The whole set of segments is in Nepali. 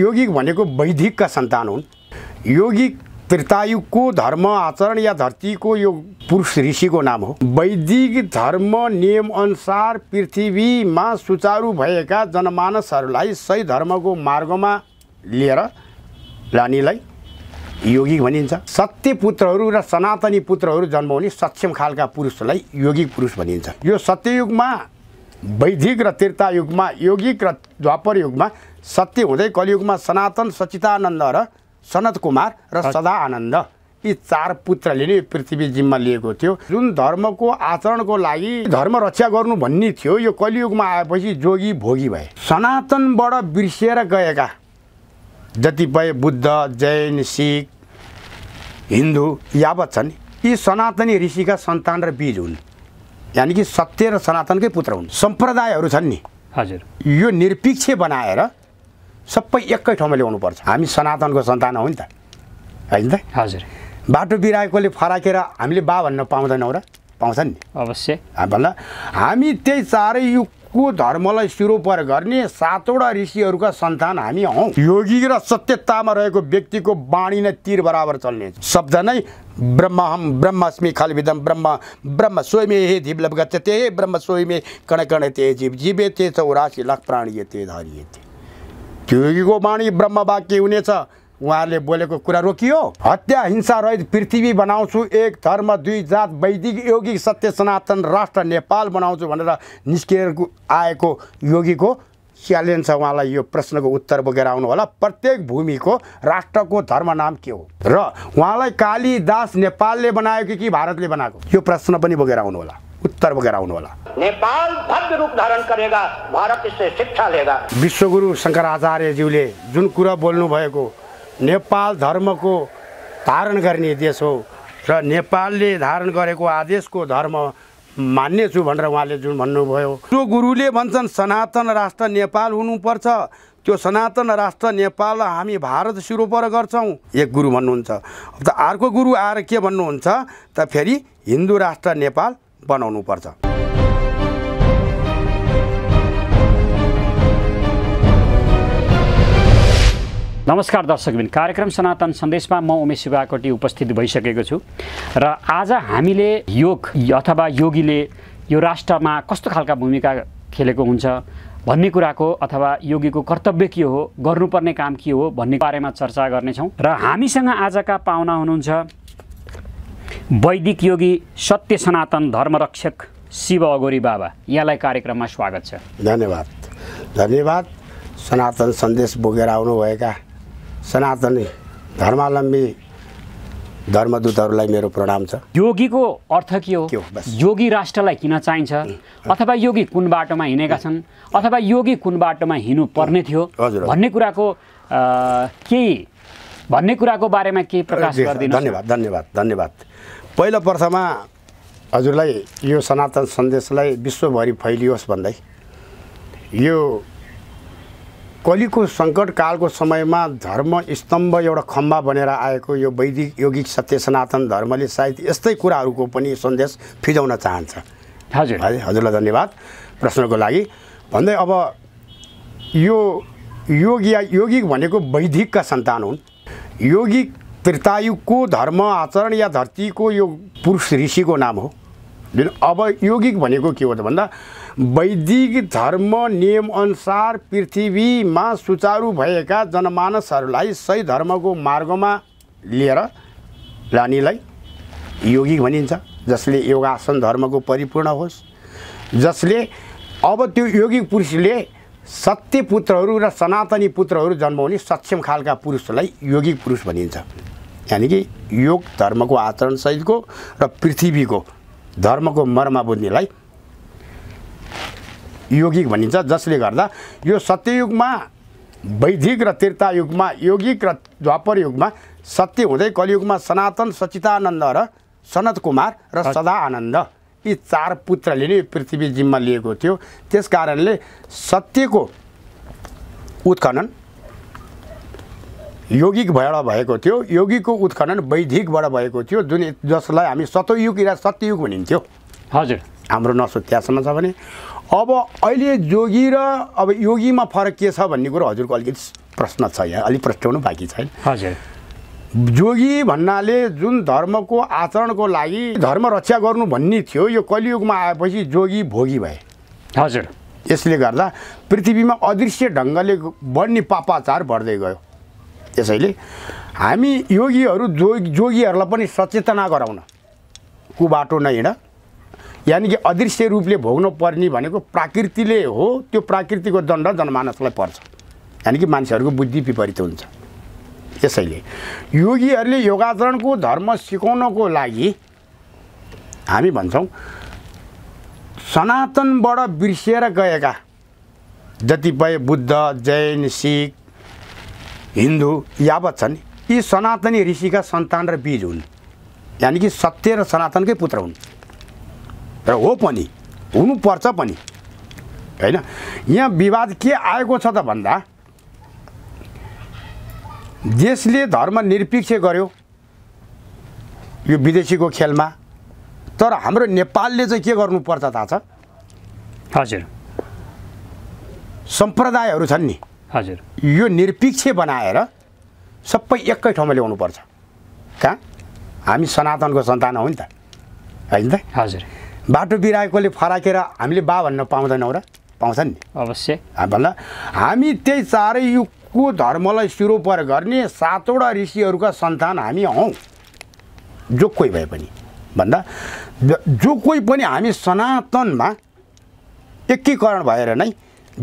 योगी भनेको वैदिकका सन्तान हुन् योगी त्रितायुगको धर्म आचरण या धरतीको यो पुरुष ऋषिको नाम हो वैदिक धर्म नियम अनुसार पृथ्वीमा सुचारु भएका जनमानसहरूलाई सही धर्मको मार्गमा लिएर लानेलाई योगी भनिन्छ सत्य पुत्रहरू र सनातनी पुत्रहरू जन्माउने सक्षम खालका पुरुषलाई योगी पुरुष भनिन्छ यो सत्ययुगमा वैदिक र युगमा योगिक र द्वापर युगमा सत्य हुँदै कलियुगमा सनातन सचितानन्द र सनत कुमार र सदा आनन्द यी चार पुत्रले नै पृथ्वी जिम्मा लिएको थियो जुन धर्मको आचरणको लागि धर्म रक्षा गर्नु भन्ने थियो यो कलियुगमा आएपछि जोगी भोगी भए सनातनबाट बिर्सिएर गएका जतिपय बुद्ध जैन सिख हिन्दू यावत छन् यी सनातनी ऋषिका सन्तान र बीज हुन् यानि कि सत्य र सनातनकै पुत्र हुन् सम्प्रदायहरू छन् नि हजुर यो निरपेक्ष बनाएर सबै एकै ठाउँमा ल्याउनु पर्छ हामी सनातनको सन्तान हो नि त होइन त हजुर बाटो बिराएकोले फराकेर हामीले बा भन्न पाउँदैनौँ र पाउँछन् नि अवश्य भन्दा हामी त्यही चारै युग को धर्मलाई सिरोपर गर्ने सातवटा ऋषिहरूका सन्तान हामी हौ योगी र सत्यतामा रहेको व्यक्तिको बाणी नै तिर बराबर चल्ने शब्द नै ब्रह्महम ब्रह्मास्मि खलविदम ब्रह्म ब्रह्म स्वयमे हे जीव लभगत ते ब्रह्म स्वयमे कण कण ते जीव जीवे ते चौरासी लख प्राणी ते धारिए ते योगीको बाणी ब्रह्म वाक्य हुनेछ उहाँहरूले बोलेको कुरा रोकियो हत्या हिंसा रहित पृथ्वी बनाउँछु एक धर्म दुई जात वैदिक योगी सत्य सनातन राष्ट्र नेपाल बनाउँछु भनेर निस्किएर आएको योगीको च्यालेन्ज छ उहाँलाई यो प्रश्नको उत्तर बोकेर आउनु होला प्रत्येक भूमिको राष्ट्रको धर्म नाम के हो र उहाँलाई कालीदास नेपालले बनायो कि भारतले बनाएको यो प्रश्न पनि बोकेर आउनु होला उत्तर बोकेर आउनु होला नेपाल भव्य रूप धारण गरेगा भारत शिक्षा लेगा विश्वगुरु शङ्कराचार्यज्यूले जुन कुरा बोल्नु भएको नेपाल धर्मको धारण गर्ने देश हो र नेपालले धारण गरेको आदेशको धर्म मान्नेछु भनेर उहाँले जुन भन्नुभयो त्यो गुरुले भन्छन् सनातन राष्ट्र नेपाल हुनुपर्छ त्यो सनातन राष्ट्र नेपाल हामी भारत सिरोपर गर्छौँ एक गुरु भन्नुहुन्छ त अर्को गुरु आएर के भन्नुहुन्छ त फेरि हिन्दू राष्ट्र नेपाल बनाउनुपर्छ नमस्कार दर्शकबिन कार्यक्रम सनातन सन्देशमा म उमेश शिवाकोटी उपस्थित भइसकेको छु र आज हामीले योग अथवा योगीले यो राष्ट्रमा कस्तो खालका भूमिका खेलेको हुन्छ भन्ने कुराको अथवा योगीको कर्तव्य के हो गर्नुपर्ने काम के हो भन्ने बारेमा चर्चा गर्नेछौँ र हामीसँग आजका पाहुना हुनुहुन्छ वैदिक योगी सत्य सनातन धर्मरक्षक शिव अगोरी बाबा यहाँलाई कार्यक्रममा स्वागत छ धन्यवाद धन्यवाद सनातन सन्देश बोकेर आउनुभएका सनातनी धर्मावलम्बी धर्मदूतहरूलाई मेरो प्रणाम छ योगीको अर्थ के हो योगी राष्ट्रलाई किन चाहिन्छ अथवा योगी कुन बाटोमा हिँडेका छन् अथवा योगी कुन बाटोमा हिँड्नु पर्ने थियो भन्ने कुराको केही भन्ने कुराको बारेमा केही प्रकाश गरिदिनु धन्यवाद धन्यवाद धन्यवाद पहिलो प्रथमा हजुरलाई यो सनातन सन्देशलाई विश्वभरि फैलियोस् भन्दै यो कलिको कालको समयमा धर्म स्तम्भ एउटा खम्बा बनेर आएको यो वैदिक योगिक सत्य सनातन धर्मले सायद यस्तै कुराहरूको पनि सन्देश फिजाउन चाहन्छ हजुर है हजुरलाई धन्यवाद प्रश्नको लागि भन्दै अब यो योग या योगिक भनेको वैदिकका सन्तान हुन् योगिक त्रितायुगको धर्म आचरण या धरतीको यो पुरुष ऋषिको नाम हो जुन अब योगिक भनेको के हो त भन्दा वैदिक धर्म नियमअनुसार पृथ्वीमा सुचारु भएका जनमानसहरूलाई सही धर्मको मार्गमा लिएर लानेलाई योगी भनिन्छ जसले योगासन धर्मको परिपूर्ण होस् जसले अब त्यो योगी पुरुषले सत्य पुत्रहरू र सनातनी पुत्रहरू जन्माउने सक्षम खालका पुरुषलाई योगी पुरुष भनिन्छ यानि कि योग धर्मको आचरण शैलीको र पृथ्वीको धर्मको मर्म बुझ्नेलाई योगिक भनिन्छ जसले गर्दा यो सत्ययुगमा वैदिक र तीर्थयुगमा योगिक र द्वापर युगमा सत्य हुँदै कलियुगमा सनातन सचितानन्द र सनत कुमार र सदा आनन्द यी चार पुत्रले नै पृथ्वी जिम्मा लिएको थियो त्यस कारणले सत्यको उत्खनन योगिक भएर भएको थियो योगिकको उत्खनन वैदिकबाट भएको थियो जुन जसलाई हामी सतयुग र सत्ययुग भनिन्थ्यो हजुर हाम्रो नसो त्यहाँसम्म छ भने अब अहिले जोगी र अब योगीमा फरक के छ भन्ने कुरो हजुरको अलिकति प्रश्न छ यहाँ अलिक प्रस्ट्याउनु बाँकी छैन हजुर जोगी भन्नाले जुन धर्मको आचरणको लागि धर्म रक्षा गर्नु भन्ने थियो यो कलियुगमा आएपछि जोगी भोगी भए हजुर यसले गर्दा पृथ्वीमा अदृश्य ढङ्गले बढ्ने पापाचार बढ्दै गयो त्यसैले हामी योगीहरू जो जोगीहरूलाई पनि सचेतना गराउन कु बाटो नहिँड यानि कि अदृश्य रूपले भोग्नु पर्ने भनेको प्राकृतिले हो त्यो प्राकृतिको दण्ड जनमानसलाई पर्छ यानि कि मान्छेहरूको बुद्धि विपरीत हुन्छ त्यसैले योगीहरूले योगाचरणको धर्म सिकाउनको लागि हामी भन्छौँ सनातनबाट बिर्सिएर गएका जतिपय बुद्ध जैन सिख हिन्दू यावत छन् यी सनातनी ऋषिका सन्तान र बीज हुन् यानि कि सत्य र सनातनकै पुत्र हुन् र हो पनि हुनुपर्छ पनि होइन यहाँ विवाद के आएको छ त भन्दा देशले निरपेक्ष गर्यो यो विदेशीको खेलमा तर हाम्रो नेपालले चाहिँ के गर्नुपर्छ थाहा छ हजुर सम्प्रदायहरू छन् नि हजुर यो निरपेक्ष बनाएर सबै एकै ठाउँमा ल्याउनु पर्छ कहाँ हामी सनातनको सन्तान हो नि त होइन त हजुर बाटो बिराएकोले फराकेर हामीले बा भन्न पाउँदैनौँ र पाउँछ नि अवश्य भन्न हामी त्यही चारै युगको धर्मलाई सिरोपर गर्ने सातवटा ऋषिहरूका सन्तान हामी हौ जो कोही भए पनि भन्दा जो कोही पनि हामी सनातनमा एकीकरण भएर नै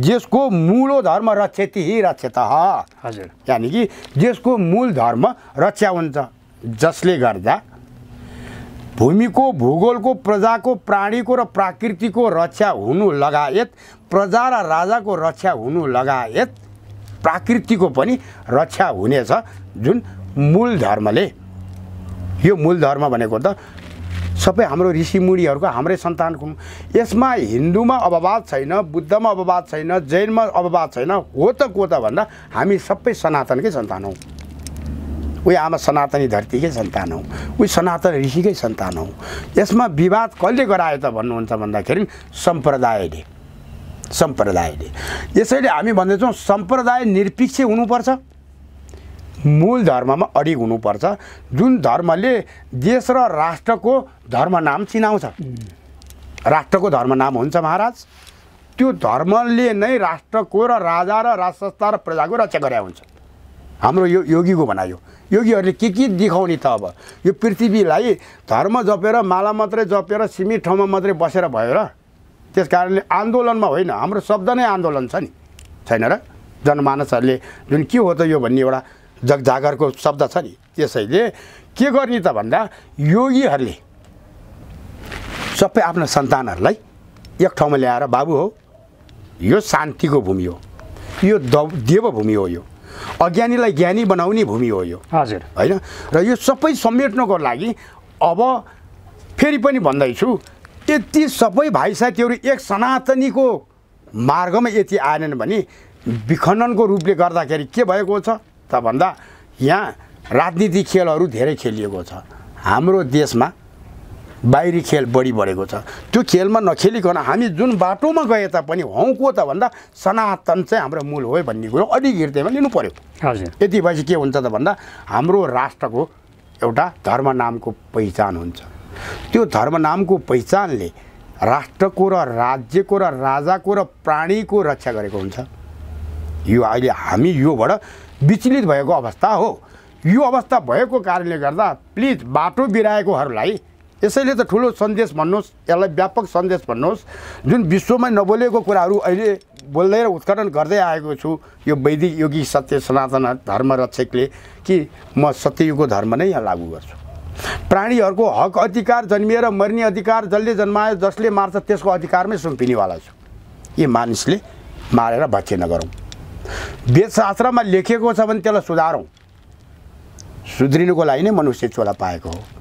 जसको मूलो धर्म रक्षति रक्षत हजुर यानि कि जसको मूल धर्म रक्षा हुन्छ जसले गर्दा भूमिको भूगोलको प्रजाको प्राणीको र प्राकृतिको रक्षा हुनु लगायत प्रजा र राजाको रक्षा हुनु लगायत प्राकृतिको पनि रक्षा हुनेछ जुन मूल धर्मले यो मूल धर्म भनेको त सबै हाम्रो ऋषिमुनिहरूको हाम्रै सन्तानको यसमा हिन्दूमा अपवाद छैन बुद्धमा अपवाद छैन जैनमा अपवाद छैन हो त को त भन्दा हामी सबै सनातनकै सन्तान हौँ उही आमा सनातनी धरतीकै सन्तान हौ उही सनातन ऋषिकै सन्तान हौ यसमा विवाद कसले गरायो त भन्नुहुन्छ भन्दाखेरि सम्प्रदायले सम्प्रदायले यसैले हामी भन्दैछौँ सम्प्रदाय निरपेक्ष हुनुपर्छ मूल धर्ममा अडिग हुनुपर्छ जुन धर्मले देश र राष्ट्रको धर्म नाम चिनाउँछ राष्ट्रको धर्म नाम हुन्छ महाराज त्यो धर्मले नै राष्ट्रको र राजा र राजसंस्था र प्रजाको रक्षा गरे हुन्छ हाम्रो यो योगीको भनायो योगीहरूले के के देखाउने त अब यो पृथ्वीलाई धर्म जपेर माला मात्रै जपेर सीमित ठाउँमा मात्रै बसेर भयो र त्यस कारणले आन्दोलनमा होइन हाम्रो शब्द नै आन्दोलन छ नि छैन र जनमानसहरूले जुन के हो त यो भन्ने एउटा जगजागरको शब्द छ नि त्यसैले के गर्ने त भन्दा योगीहरूले सबै आफ्ना सन्तानहरूलाई एक ठाउँमा ल्याएर बाबु हो यो शान्तिको भूमि हो यो देवभूमि हो यो अज्ञानीलाई ज्ञानी बनाउने भूमि हो यो हजुर होइन र यो सबै समेट्नको लागि अब फेरि पनि भन्दैछु त्यति सबै भाइ साथीहरू एक सनातनीको मार्गमा यति आएनन् भने विखण्डनको रूपले गर्दाखेरि के भएको छ त भन्दा यहाँ राजनीति खेलहरू धेरै खेलिएको छ हाम्रो देशमा बाहिरी खेल बढी बढेको छ त्यो खेलमा नखेलिकन हामी जुन बाटोमा गए तापनि हौँ को त भन्दा सनातन चाहिँ हाम्रो मूल हो भन्ने कुरो अलिक हृदयमा लिनु पऱ्यो हजुर यति भएपछि के हुन्छ त भन्दा हाम्रो राष्ट्रको एउटा धर्म नामको पहिचान हुन्छ त्यो धर्म नामको पहिचानले राष्ट्रको र राज्यको र राजाको र प्राणीको रक्षा गरेको हुन्छ यो अहिले हामी योबाट विचलित भएको अवस्था हो यो अवस्था भएको कारणले गर्दा प्लिज बाटो बिराएकोहरूलाई यसैले त ठुलो सन्देश भन्नुहोस् यसलाई व्यापक सन्देश भन्नुहोस् जुन विश्वमा नबोलेको कुराहरू अहिले बोल्दै र उत्खनन गर्दै आएको छु यो वैदिक योगी सत्य सनातन धर्म रक्षकले कि म सत्ययुगको धर्म नै यहाँ लागू गर्छु प्राणीहरूको हक अधिकार जन्मिएर मर्ने अधिकार जसले जन्मायो जसले मार्छ त्यसको अधिकारमै सुम्पिनेवाला छु यी मानिसले मारेर भक्ष्य नगरौँ वेदशास्त्रमा लेखिएको छ भने त्यसलाई सुधारौँ सुध्रिनुको लागि नै मनुष्य चोला पाएको हो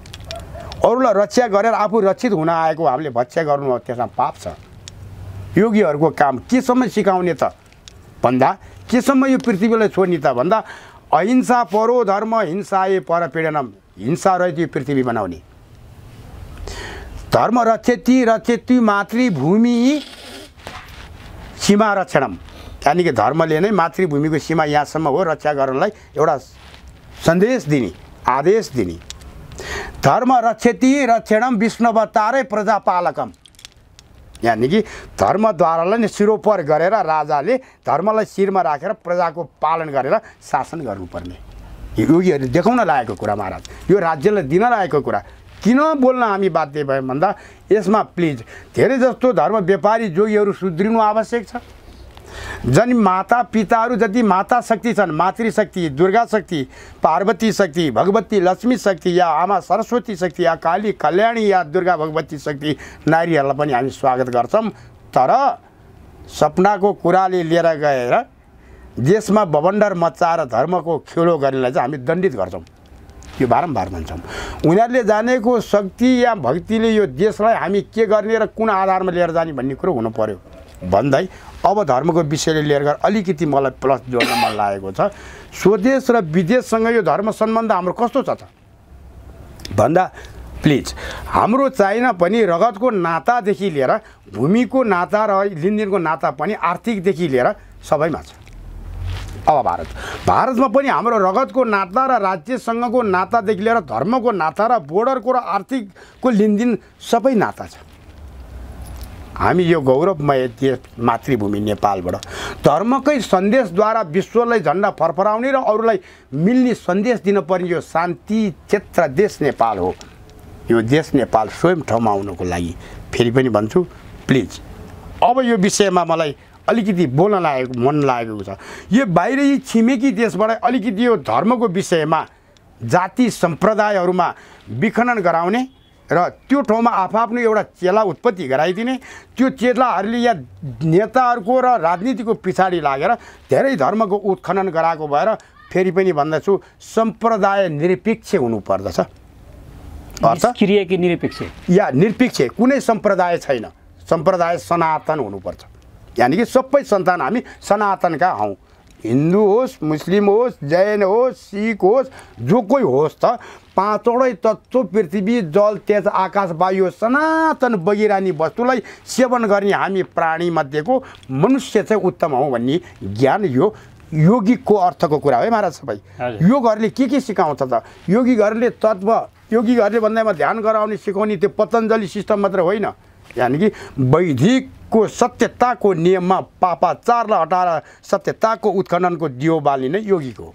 अरूलाई रक्षा गरेर आफू रक्षित हुन आएको हामीले भत्सा गर्नु हो त्यसमा पाप छ योगीहरूको काम केसम्म सिकाउने त भन्दा केसम्म यो पृथ्वीलाई छोड्ने त भन्दा अहिंसा परो धर्म हिंसा ए पर पीडनम हिंसा रहित यो पृथ्वी बनाउने धर्म रक्षति रक्षति मातृभूमि सीमा रक्षणम त्यहाँदेखि धर्मले नै मातृभूमिको सीमा यहाँसम्म हो रक्षा गर्नलाई एउटा सन्देश दिने आदेश दिने धर्म रक्षति रक्षणम विष्णवतारै प्रजापालकम यानि कि धर्मद्वारालाई नै सिरोपर गरेर राजाले धर्मलाई शिरमा राखेर प्रजाको पालन गरेर शासन गर्नुपर्ने योगीहरूले देखाउन लागेको कुरा महाराज यो राज्यलाई दिन लागेको कुरा किन बोल्न हामी बाध्य भयौँ भन्दा यसमा प्लिज धेरै जस्तो धर्म व्यापारी जोगीहरू सुध्रिनु आवश्यक छ जन माता पिताहरू जति माता शक्ति छन् मातृशक्ति दुर्गा शक्ति पार्वती शक्ति भगवती लक्ष्मी शक्ति या आमा सरस्वती शक्ति या काली कल्याणी या दुर्गा भगवती शक्ति नारीहरूलाई पनि हामी स्वागत गर्छौँ तर सपनाको कुराले लिएर गएर देशमा बबन्डर र धर्मको खेलो गर्नेलाई चाहिँ हामी दण्डित गर्छौँ यो बारम्बार भन्छौँ उनीहरूले जानेको शक्ति या भक्तिले यो देशलाई हामी के गर्ने र कुन आधारमा लिएर जाने भन्ने कुरो हुनु पऱ्यो भन्दै अब धर्मको विषयले लिएर अलिकति मलाई प्लस जोड्न मन लागेको छ स्वदेश र विदेशसँग यो धर्म सम्बन्ध हाम्रो कस्तो छ त भन्दा प्लिज हाम्रो चाइना पनि रगतको नातादेखि लिएर भूमिको नाता र लेनदेनको नाता पनि आर्थिकदेखि लिएर सबैमा छ अब भारत भारतमा पनि हाम्रो रगतको नाता र राज्यसँगको नातादेखि लिएर धर्मको नाता र बोर्डरको र आर्थिकको लेनदेन सबै नाता छ हामी यो गौरवमय देश मातृभूमि नेपालबाट धर्मकै सन्देशद्वारा विश्वलाई झन्डा फरफराउने र अरूलाई मिल्ने सन्देश दिनुपर्ने यो शान्ति क्षेत्र देश नेपाल हो यो देश नेपाल स्वयं ठाउँमा आउनको लागि फेरि पनि भन्छु प्लिज अब यो विषयमा मलाई अलिकति बोल्न लागेको मन लागेको छ यो बाहिरी छिमेकी देशबाट अलिकति यो धर्मको विषयमा जाति सम्प्रदायहरूमा विखनन गराउने र त्यो ठाउँमा आफआफ्नो एउटा चेला उत्पत्ति गराइदिने त्यो चेलाहरूले या नेताहरूको र राजनीतिको पछाडि लागेर धेरै धर्मको उत्खनन गराएको भएर फेरि पनि भन्दछु सम्प्रदाय निरपेक्ष हुनुपर्दछ निरपेक्ष या निरपेक्ष कुनै सम्प्रदाय छैन सम्प्रदाय सनातन हुनुपर्छ यानि कि सबै सन्तान हामी सनातनका हौँ हिन्दू होस् मुस्लिम होस् जैन होस् सिख होस् जो कोही होस् त पाँचवटै तत्त्व पृथ्वी जल तेज आकाश वायु सनातन बगिरानी वस्तुलाई सेवन गर्ने हामी प्राणीमध्येको मनुष्य चाहिँ उत्तम हौँ भन्ने ज्ञान यो योगिकको अर्थको कुरा है महाराज सबै योगहरूले के के सिकाउँछ त योगीहरूले तत्त्व योगीहरूले भन्दैमा ध्यान गराउने सिकाउने त्यो पतञ्जली सिस्टम मात्र होइन यानि कि वैदिकको सत्यताको नियममा पापाचारलाई हटाएर सत्यताको उत्खननको दियो बाल्ने नै योगीको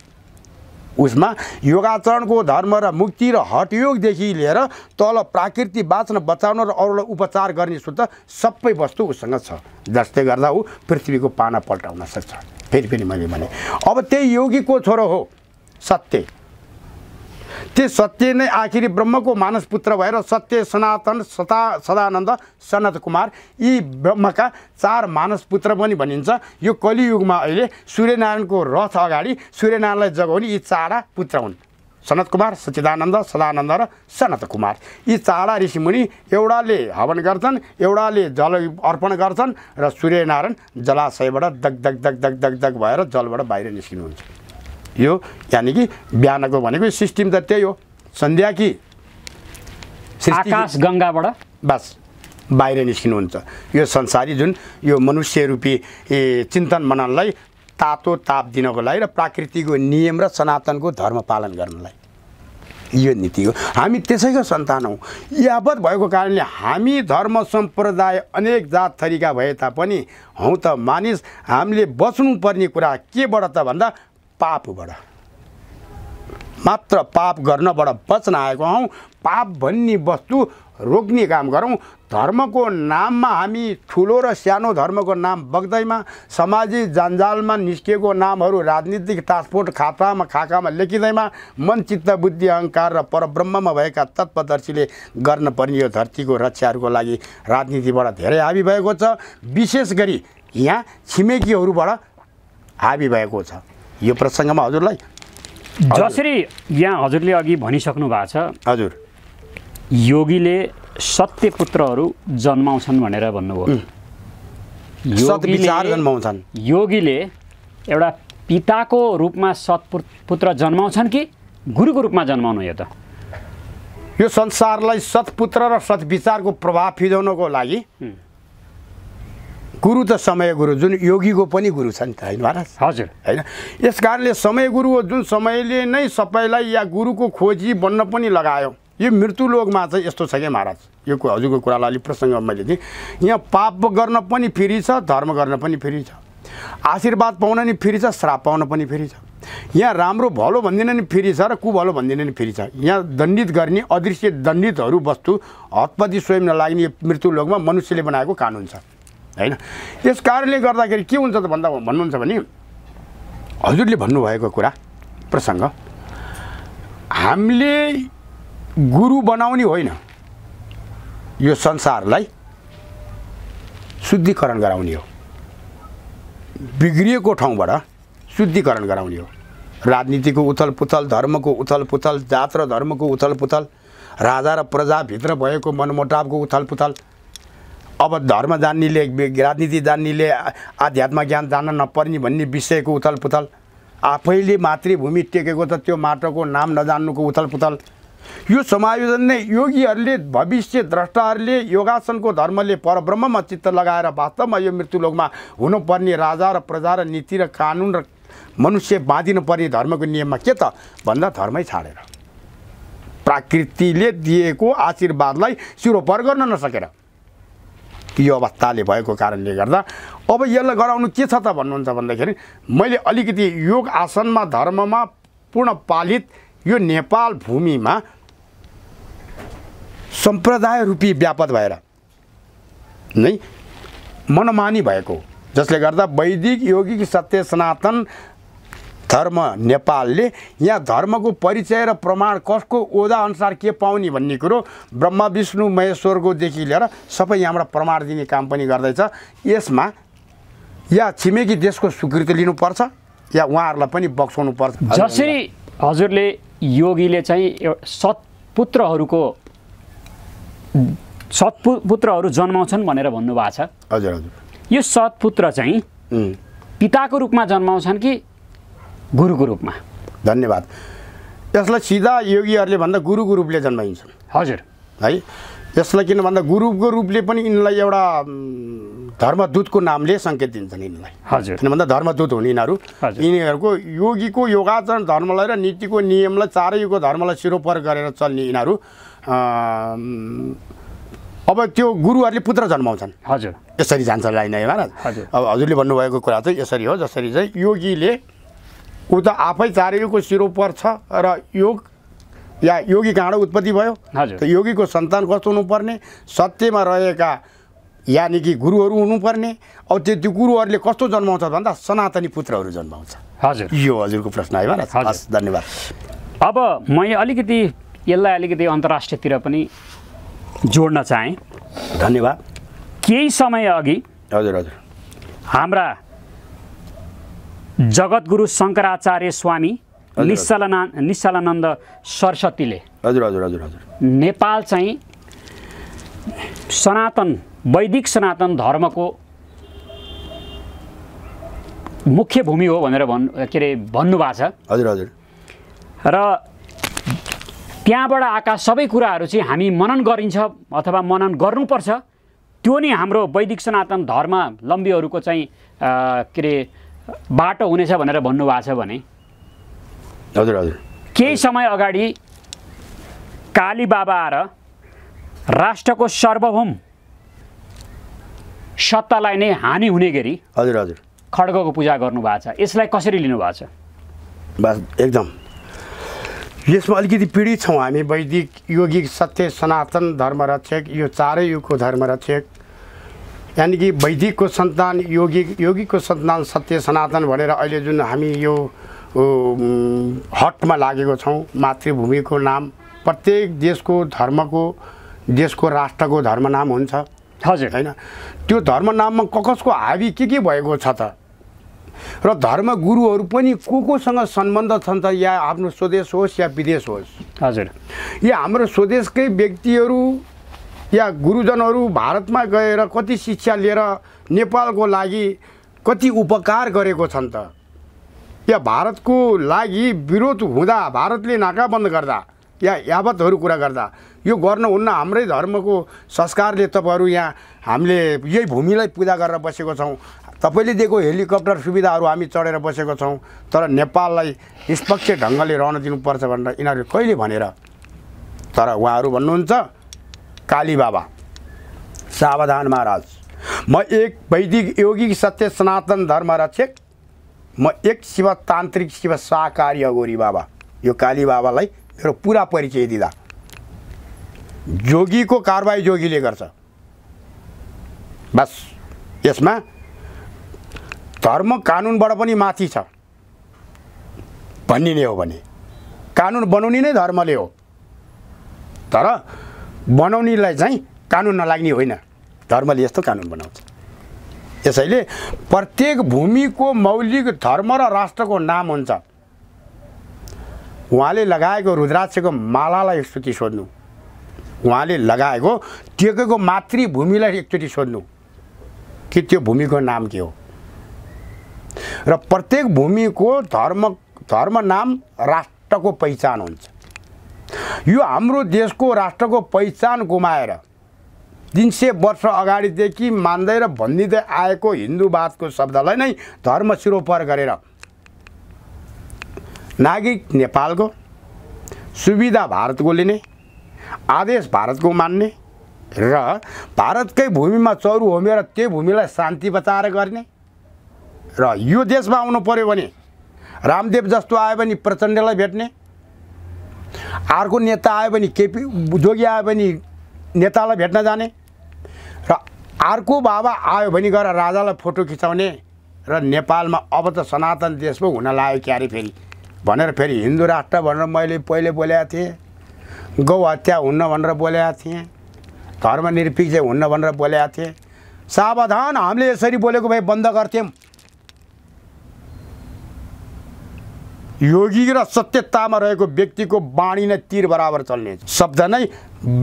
उसमा योगाचरणको धर्म र मुक्ति र हटयोगदेखि लिएर तल प्राकृतिक बाँच्न बचाउन र अरूलाई उपचार गर्ने शुद्ध सबै वस्तु उसँग छ जसले गर्दा ऊ पृथ्वीको पाना पल्टाउन सक्छ फेरि पनि मैले भने अब त्यही योगीको छोरो हो सत्य त्यो सत्य नै आखिरी ब्रह्मको मानस पुत्र भएर सत्य सनातन सता सदानन्द सनत कुमार यी ब्रह्मका चार मानस पुत्र पनि भनिन्छ यो कलियुगमा अहिले सूर्यनारायणको रथ अगाडि सूर्यनारायणलाई जगाउने यी चारा पुत्र हुन् सनत कुमार सचिदानन्द सदानन्द र सनत कुमार यी चारा ऋषिमुनि एउटाले हवन गर्छन् एउटाले जल अर्पण गर्छन् र सूर्यनारायण जलाशयबाट दग दग दग दग दग भएर जलबाट बाहिर निस्किनुहुन्छ यो यानि कि बिहानको भनेको सिस्टम त त्यही हो सन्ध्या कि आकाश गङ्गाबाट बस बाहिर निस्किनुहुन्छ यो संसारी जुन यो मनुष्य रूपी ए चिन्तन मननलाई तातो ताप दिनको लागि र प्राकृतिको नियम र सनातनको धर्म पालन गर्नलाई यो नीति हो हामी त्यसैको सन्तान हौ यावत भएको कारणले हामी धर्म सम्प्रदाय अनेक जात थरीका भए तापनि हौ त मानिस हामीले बस्नुपर्ने कुरा केबाट त भन्दा पापबाट मात्र पाप गर्नबाट बच्न आएको हौँ पाप भन्ने वस्तु रोक्ने काम गरौँ धर्मको नाममा हामी ठुलो र सानो धर्मको नाम बग्दैमा सामाजिक जन्जालमा निस्किएको नामहरू राजनीतिक ट्रान्सपोर्ट खातामा खाकामा लेखिँदैमा मन चित्त बुद्धि अहङ्कार र परब्रह्ममा भएका तत्पदर्शीले गर्न पर्ने यो धरतीको रक्षाहरूको लागि राजनीतिबाट धेरै हाबी भएको छ विशेष गरी यहाँ छिमेकीहरूबाट हाबी भएको छ यो प्रसङ्गमा हजुरलाई जसरी यहाँ हजुरले अघि भनिसक्नु भएको छ हजुर योगीले सत्य पुत्रहरू जन्माउँछन् भनेर भन्नुभयो जन्माउँछन् योगीले एउटा पिताको रूपमा सत्पुत्र जन्माउँछन् कि गुरुको रूपमा जन्माउनु यो त यो संसारलाई सत्पुत्र र सत्विचारको प्रभाव फिजाउनको लागि गुरु त समय गुरु जुन योगीको पनि गुरु छ नि त होइन महाराज हजुर होइन यस कारणले समय गुरु हो जुन समयले नै सबैलाई या गुरुको खोजी बन्न पनि लगायो यो मृत्युलोकमा चाहिँ यस्तो छ क्या महाराज यो हजुरको कुरालाई अलिक प्रसङ्ग मैले थिएँ यहाँ पाप गर्न पनि फेरि छ धर्म गर्न पनि फेरि छ आशीर्वाद पाउन नि फेरि छ श्राप पाउन पनि फेरि छ यहाँ राम्रो भलो भन्दिनँ नि फेरि छ र कु भलो भन्दिनँ नि फेरि छ यहाँ दण्डित गर्ने अदृश्य दण्डितहरू वस्तु हतपति स्वयं नलाग्ने यो मृत्युलोकमा मनुष्यले बनाएको कानुन छ होइन यस कारणले गर्दाखेरि के हुन्छ त भन्दा भन्नुहुन्छ भने हजुरले भन्नुभएको कुरा प्रसङ्ग हामीले गुरु बनाउने होइन यो संसारलाई शुद्धिकरण गराउने हो बिग्रिएको ठाउँबाट शुद्धिकरण गराउने हो राजनीतिको उथल पुथल धर्मको उथल पुथल जात र धर्मको उथल पुथल राजा र प्रजाभित्र भएको उथल पुथल अब धर्म जान्नेले राजनीति जान्नेले आध्यात्म ज्ञान जान्न नपर्ने भन्ने विषयको उथल पुथल आफैले मातृभूमि टेकेको त त्यो माटोको नाम नजान्नुको उथल पुथल यो समायोजन नै योगीहरूले भविष्य द्रष्टाहरूले योगासनको धर्मले परब्रह्ममा चित्त लगाएर वास्तवमा यो मृत्युलोकमा हुनुपर्ने राजा र प्रजा र नीति र कानुन र मनुष्य बाँधिनुपर्ने धर्मको नियममा के त भन्दा धर्मै छाडेर प्राकृतिले दिएको आशीर्वादलाई सिरोपर गर्न नसकेर यो अवस्थाले भएको कारणले गर्दा अब यसलाई गराउनु के छ त भन्नुहुन्छ भन्दाखेरि मैले अलिकति योग आसनमा धर्ममा पूर्ण पालित यो नेपाल भूमिमा सम्प्रदाय रूपी व्यापत भएर नै मनमानी भएको जसले गर्दा वैदिक योगिक सत्य सनातन धर्म नेपालले यहाँ धर्मको परिचय र प्रमाण कसको ओदा अनुसार के पाउने भन्ने कुरो ब्रह्म विष्णु महेश्वरकोदेखि लिएर सबै यहाँबाट प्रमाण दिने काम पनि गर्दैछ यसमा या छिमेकी देशको स्वीकृति लिनुपर्छ या उहाँहरूलाई पनि बक्साउनु पर्छ जसरी हजुरले योगीले चाहिँ सत्पुत्रहरूको सत्पु पुत्रहरू जन्माउँछन् भनेर भन्नुभएको छ हजुर हजुर यो सत्पुत्र चाहिँ पिताको रूपमा जन्माउँछन् कि गुरुको रूपमा धन्यवाद यसलाई सिधा योगीहरूले भन्दा गुरुको रूपले जन्माइन्छन् हजुर है यसलाई किन भन्दा गुरुको रूपले पनि यिनलाई एउटा धर्मदूतको नामले सङ्केत दिन्छन् यिनलाई हजुर किन भन्दा धर्मदूत हुन् यिनीहरू यिनीहरूको योगीको योगाचरण धर्मलाई र नीतिको नियमलाई चारैको धर्मलाई सिरोपर गरेर चल्ने यिनीहरू अब त्यो गुरुहरूले पुत्र जन्माउँछन् हजुर यसरी जान्छ लाइन है महाराज अब हजुरले भन्नुभएको कुरा चाहिँ यसरी हो जसरी चाहिँ योगीले ऊ त आफै चारैको सिरो पर्छ र योग या योगी काँडो उत्पत्ति भयो त योगीको सन्तान कस्तो हुनुपर्ने सत्यमा रहेका यानि कि गुरुहरू हुनुपर्ने अब त्यो त्यो गुरुहरूले कस्तो जन्माउँछ भन्दा सनातनी पुत्रहरू जन्माउँछ हजुर यो हजुरको प्रश्न आयो हस् धन्यवाद अब मैले अलिकति यसलाई अलिकति अन्तर्राष्ट्रियतिर पनि जोड्न चाहेँ धन्यवाद केही समय अघि हजुर हजुर हाम्रा जगद्गुरु शङ्कराचार्य स्वामी निशलना निशलानन्द सरस्वतीले हजुर हजुर हजुर हजुर नेपाल चाहिँ सनातन वैदिक सनातन धर्मको मुख्य भूमि हो भनेर भन् के अरे भन्नुभएको छ हजुर हजुर र त्यहाँबाट आएका सबै कुराहरू चाहिँ हामी मनन गरिन्छ अथवा मनन गर्नुपर्छ त्यो नै हाम्रो वैदिक सनातन लम्बीहरूको चाहिँ के अरे बाटो हुनेछ भनेर भन्नुभएको छ भने हजुर हजुर केही समय अगाडि काली बाबा आएर राष्ट्रको सर्वभौम सत्तालाई नै हानि हुने गरी हजुर हजुर खड्गको पूजा गर्नुभएको छ यसलाई कसरी लिनुभएको छ एकदम यसमा अलिकति पीडित छौँ हामी वैदिक योगिक सत्य सनातन धर्मरक्षक यो चारै युगको धर्मरक्षक यानि कि वैदिकको सन्तान योगी योगीको सन्तान सत्य सनातन भनेर अहिले जुन हामी यो हटमा लागेको छौँ मातृभूमिको नाम प्रत्येक देशको धर्मको देशको राष्ट्रको धर्म नाम हुन्छ हजुर होइन त्यो धर्म नाममा कसको हाबी के के भएको छ त र धर्म गुरुहरू पनि को कोसँग सम्बन्ध छन् त या आफ्नो स्वदेश होस् या विदेश होस् हजुर या हाम्रो स्वदेशकै व्यक्तिहरू या गुरुजनहरू भारतमा गएर कति शिक्षा लिएर नेपालको लागि कति उपकार गरेको छन् त या भारतको लागि विरोध हुँदा भारतले नाका बन्द गर्दा या यावतहरू कुरा गर्दा यो गर्नुहुन्न हाम्रै धर्मको संस्कारले तपाईँहरू यहाँ हामीले यही भूमिलाई पूजा गरेर बसेको छौँ तपाईँले दिएको हेलिकप्टर सुविधाहरू हामी चढेर बसेको छौँ तर नेपाललाई निष्पक्ष ढङ्गले रहन दिनुपर्छ भनेर यिनीहरूले कहिले भनेर तर उहाँहरू भन्नुहुन्छ काली बाबा सावधान महाराज म एक वैदिक योगी सत्य सनातन धर्म रक्षक म एक शिव तान्त्रिक शिव सहकारी अगोरी बाबा यो काली बाबालाई मेरो पुरा परिचय दिँदा जोगीको कारवाही जोगीले गर्छ बस यसमा धर्म कानुनबाट पनि माथि छ भनिने हो भने कानुन बनाउने नै धर्मले हो तर बनाउनेलाई चाहिँ कानुन नलाग्ने होइन धर्मले यस्तो कानुन बनाउँछ यसैले प्रत्येक भूमिको मौलिक धर्म र राष्ट्रको नाम हुन्छ उहाँले लगाएको रुद्राक्षको मालालाई एकचोटि सोध्नु उहाँले लगाएको टेकेको मातृभूमिलाई एकचोटि सोध्नु कि त्यो भूमिको नाम के हो र प्रत्येक भूमिको धर्म धर्म नाम राष्ट्रको पहिचान हुन्छ यो हाम्रो देशको राष्ट्रको पहिचान गुमाएर तिन सय वर्ष अगाडिदेखि मान्दै र भनिँदै आएको हिन्दूवादको शब्दलाई नै धर्म सिरोपर गरेर नागरिक नेपालको सुविधा भारतको लिने आदेश भारतको मान्ने र भारतकै भूमिमा चौरु होमेर त्यही भूमिलाई शान्ति बचाएर गर्ने र यो देशमा आउनु पऱ्यो भने रामदेव जस्तो आयो भने प्रचण्डलाई भेट्ने अर्को नेता आयो भने केपी जोगी आयो भने नेतालाई भेट्न जाने र अर्को बाबा आयो भने गएर राजालाई फोटो खिचाउने र नेपालमा अब त सनातन देश पो हुन लाग्यो क्यारे फेरि भनेर फेरि हिन्दू राष्ट्र भनेर मैले पहिले बोलेको थिएँ गौहत्या हुन्न भनेर बोलेको थिएँ धर्मनिरपेक्ष हुन्न भनेर बोलेको थिएँ सावधान हामीले यसरी बोलेको भए बन्द गर्थ्यौँ योगी र सत्यतामा रहेको व्यक्तिको बाणी नै तिर बराबर चल्ने शब्द नै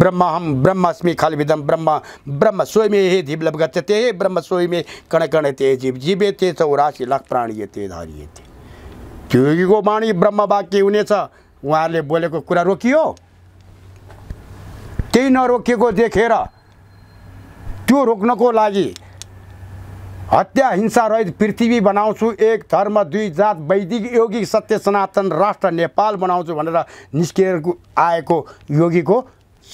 ब्रह्महम ब्रह्मास्मि खलविदम ब्रह्म ब्रह्म स्वयमे हे धिप ते हे ब्रह्म स्वयमे कण कण ते जीव जीवे ते चौरासी लाख प्राणी ते धरिए ते योगीको बाणी ब्रह्मवाक्य हुनेछ उहाँहरूले बोलेको कुरा रोकियो केही नरोकिएको देखेर त्यो रोक्नको लागि हत्या हिंसा रहित पृथ्वी बनाउँछु एक धर्म दुई जात वैदिक योगी सत्य सनातन राष्ट्र नेपाल बनाउँछु भनेर निस्किएर आएको योगीको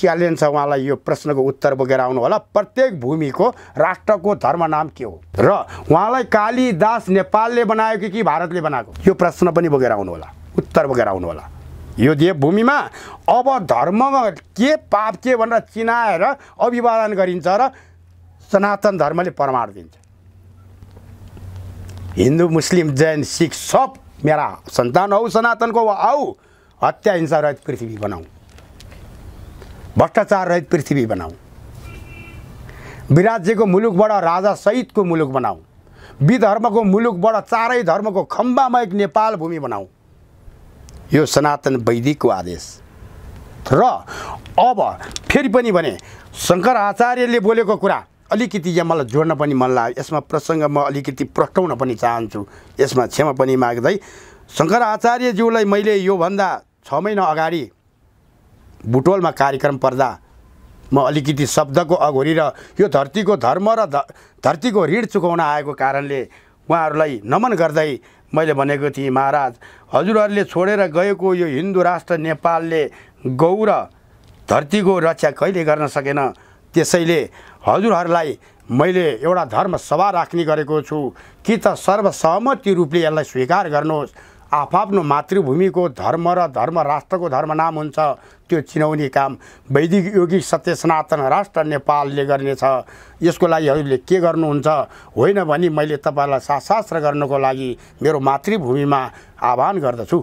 च्यालेन्ज छ उहाँलाई यो प्रश्नको उत्तर बोकेर आउनु होला प्रत्येक भूमिको राष्ट्रको धर्म नाम के हो र उहाँलाई कालीदास नेपालले बनायो कि कि भारतले बनाएको यो प्रश्न पनि बोकेर आउनु होला उत्तर बोकेर आउनु होला यो देवभूमिमा अब धर्म के पाप के भनेर चिनाएर अभिवादन गरिन्छ र सनातन धर्मले प्रमाण दिन्छ हिन्दू मुस्लिम जैन सिख सब मेरा सन्तान हौ सनातनको आऊ हत्या हिंसा रहित पृथ्वी बनाऊ भ्रष्टाचार रहित पृथ्वी बनाऊ विराज्यको मुलुकबाट राजा सहितको मुलुक बनाऊ विधर्मको मुलुकबाट चारै धर्मको खम्बामय नेपाल भूमि बनाऊ यो सनातन वैदिकको आदेश र अब फेरि पनि भने शङ्कर आचार्यले बोलेको कुरा अलिकति यहाँ मलाई जोड्न पनि मन लाग्यो यसमा प्रसङ्ग म अलिकति प्रस्टाउन पनि चाहन्छु यसमा क्षमा पनि माग्दै शङ्कर आचार्यज्यूलाई मैले योभन्दा छ महिना अगाडि बुटोलमा कार्यक्रम पर्दा म अलिकति शब्दको अघोरी र यो धरतीको धर्म र धरतीको ऋण चुकाउन आएको कारणले उहाँहरूलाई नमन गर्दै मैले भनेको थिएँ महाराज हजुरहरूले छोडेर गएको यो हिन्दू राष्ट्र नेपालले गौ र धरतीको रक्षा कहिले गर्न सकेन त्यसैले हजुरहरूलाई मैले एउटा धर्म सभा राख्ने गरेको छु कि त सर्वसहमति रूपले यसलाई स्वीकार गर्नुहोस् आफआफ्नो मातृभूमिको धर्म र धर्म राष्ट्रको धर्म नाम हुन्छ त्यो चिनाउने काम वैदिक योगी सत्य सनातन राष्ट्र नेपालले गर्नेछ यसको लागि हजुरले के गर्नुहुन्छ होइन भने मैले तपाईँलाई शास्त्र गर्नको लागि मेरो मातृभूमिमा आह्वान गर्दछु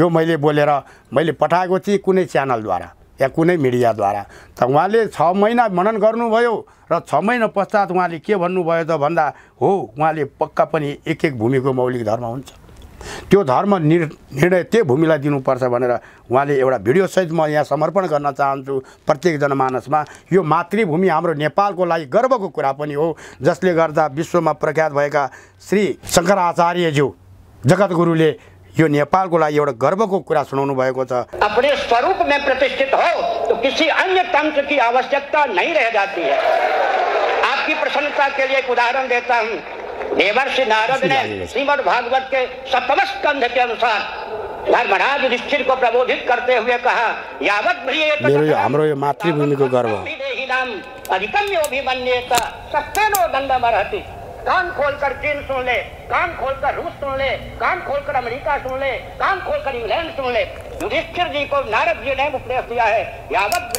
यो मैले बोलेर मैले पठाएको थिएँ कुनै च्यानलद्वारा या कुनै मिडियाद्वारा त उहाँले छ महिना मनन गर्नुभयो र छ महिना पश्चात उहाँले के भन्नुभयो त भन्दा हो उहाँले पक्का पनि एक एक भूमिको मौलिक धर्म हुन्छ त्यो धर्म निर् निर्णय त्यो भूमिलाई दिनुपर्छ भनेर उहाँले एउटा भिडियोसहित म यहाँ समर्पण गर्न चाहन्छु प्रत्येक जनमानसमा यो मातृभूमि हाम्रो नेपालको लागि गर्वको कुरा पनि हो जसले गर्दा विश्वमा प्रख्यात भएका श्री शङ्कराचार्यज्यू जगद्गुरुले यो नेपालको लागि एउटा गर्वको कुरा सुनाउनु भएको प्रतिष्ठित हो तो किसी अन्य तंत्र की आवश्यकता नहीं रह जाती है आपकी प्रसन्नता के लिए एक उदाहरण देता हूँ देवर्षि नारद ने श्रीमद भागवत के सप्तम स्कंध के अनुसार धर्मराज युधिष्ठिर को प्रबोधित करते हुए कहा यावत भी हाम्रो यो गर्व अधिकम भी मन्येता सत्य नो दण्डम कान खोलकर चीन सुन ले कान खोलकर रूस सुन ले कान खोलकर अमेरिका सुन ले कान खोलकर इंग्लैंड सुन ले युधिष्ठिर जी को नारद जी ने उपदेश दिया है यावत